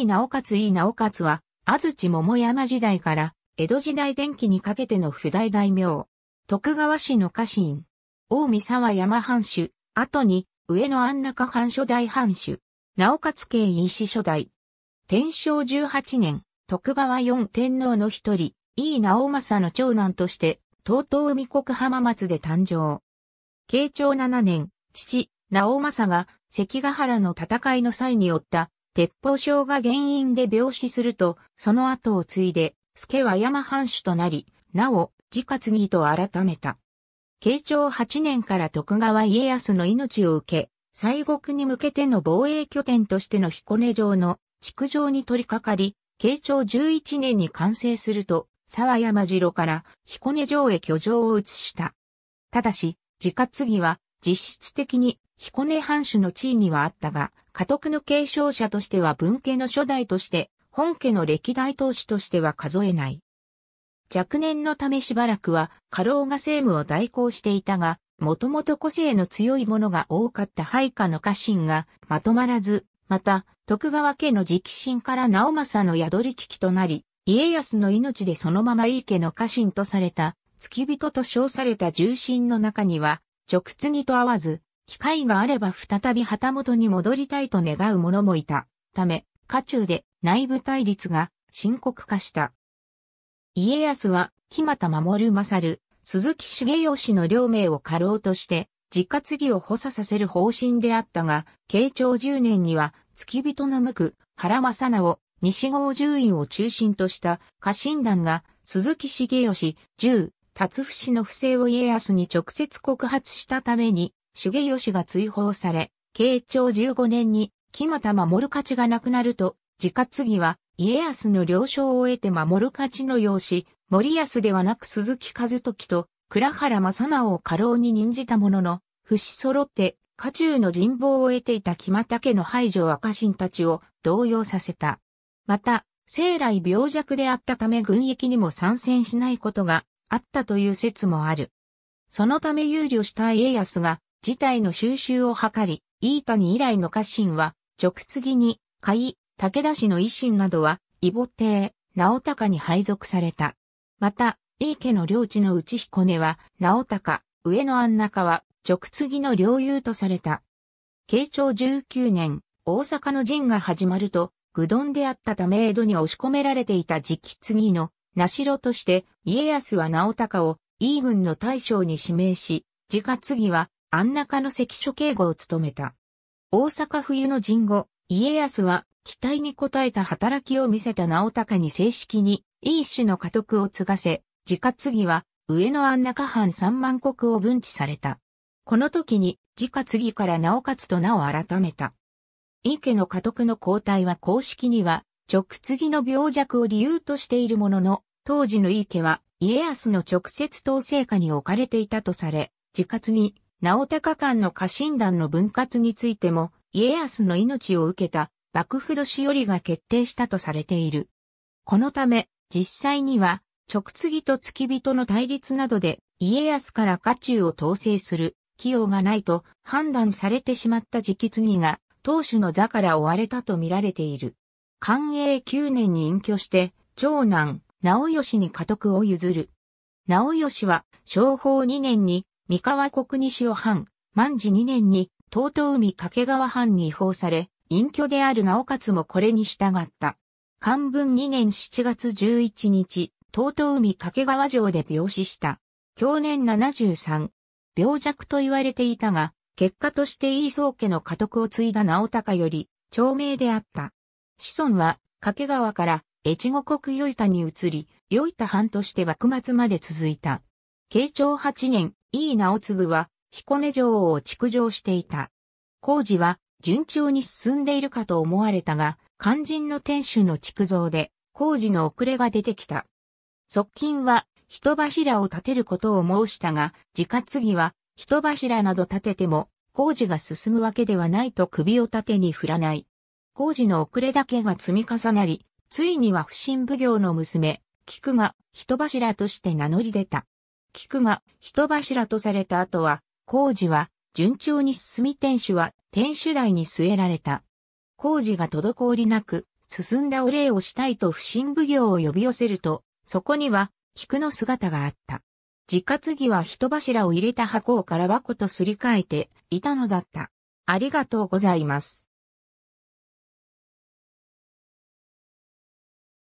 井つ、直勝井お直勝は、安土桃山時代から、江戸時代前期にかけての不代大名。徳川氏の家臣。大見沢山藩主。後に、上野安中藩初代藩主。直勝家井氏初代。天正18年、徳川四天皇の一人、井伊直政の長男として、東東海国浜松で誕生。慶長7年、父、直政が関ヶ原の戦いの際に負った鉄砲症が原因で病死すると、その後を継いで、助は山藩主となり、なお、自活義と改めた。慶長8年から徳川家康の命を受け、西国に向けての防衛拠点としての彦根城の築城に取り掛かり、慶長11年に完成すると、沢山城から彦根城へ居城を移した。ただし、自活義は実質的に彦根藩主の地位にはあったが、家督の継承者としては文家の初代として、本家の歴代当主としては数えない。若年のためしばらくは、家老が政務を代行していたが、もともと個性の強いものが多かった配下の家臣がまとまらず、また、徳川家の直進から直政の宿り聞きとなり、家康の命でそのまま井伊家の家臣とされた、付き人と称された重臣の中には、直継ぎと合わず、機会があれば再び旗本に戻りたいと願う者もいたため、家中で内部対立が深刻化した。家康は、木又守勝、鈴木重義の両名を過労として、実家継ぎを補佐させる方針であったが、慶長10年には、付き人の無く、原正直、西郷獣院を中心とした家臣団が、鈴木重義、十、辰伏の不正を家康に直接告発したために、重義が追放され、慶長15年に、木又守勝が亡くなると、自継ぎは、家康の了承を得て守る勝の養子、森康ではなく鈴木和時と、倉原正直を過労に任じたものの、不死揃って、家中の人望を得ていた木又家の排除赤臣たちを動揺させた。また、生来病弱であったため軍役にも参戦しないことがあったという説もある。そのため憂慮した家康が事態の収集を図り、飯谷以来の家臣は、直次に、甲斐、武田氏の維新などは、伊母帝、直高に配属された。また、飯家の領地の内彦根は、直高、上野安中は、直次の領有とされた。慶長19年、大阪の陣が始まると、愚鈍であったため江戸に押し込められていた直次の、名城として、家康は直高を、飯軍の大将に指名し、直次は、安中の関所警護を務めた。大阪冬の陣後、家康は期待に応えた働きを見せた直高に正式に一種の家督を継がせ、自家継ぎは上野安中藩三万国を分置された。この時に自家継ぎから直勝と名を改めた。井家の家督の交代は公式には直継ぎの病弱を理由としているものの、当時の井家は家康の直接統制下に置かれていたとされ、自家継ぎ、直高間の家臣団の分割についても、家康の命を受けた幕府年寄が決定したとされている。このため、実際には、直継と付き人の対立などで、家康から家中を統制する、器用がないと判断されてしまった直継が、当主の座から追われたと見られている。寛永9年に隠居して、長男、直義に家督を譲る。直義は、昭法2年に三河国西を藩、万治2年に、東東海掛川藩に違法され、隠居である直勝もこれに従った。漢文2年7月11日、東東海掛川城で病死した。去年73、病弱と言われていたが、結果として伊宗家の家督を継いだ直高より、長命であった。子孫は、掛川から、越後国与板に移り、与板藩として幕末まで続いた。慶長8年、井伊直次は彦根城を築城していた。工事は順調に進んでいるかと思われたが、肝心の天守の築造で工事の遅れが出てきた。側近は人柱を建てることを申したが、自家継ぎは人柱など建てても工事が進むわけではないと首を縦に振らない。工事の遅れだけが積み重なり、ついには不審奉行の娘、菊が人柱として名乗り出た。菊が人柱とされた後は、工事は順調に進み天守は天守台に据えられた。工事が滞りなく、進んだお礼をしたいと不審奉行を呼び寄せると、そこには菊の姿があった。自活ぎは人柱を入れた箱を空箱とすり替えていたのだった。ありがとうございます。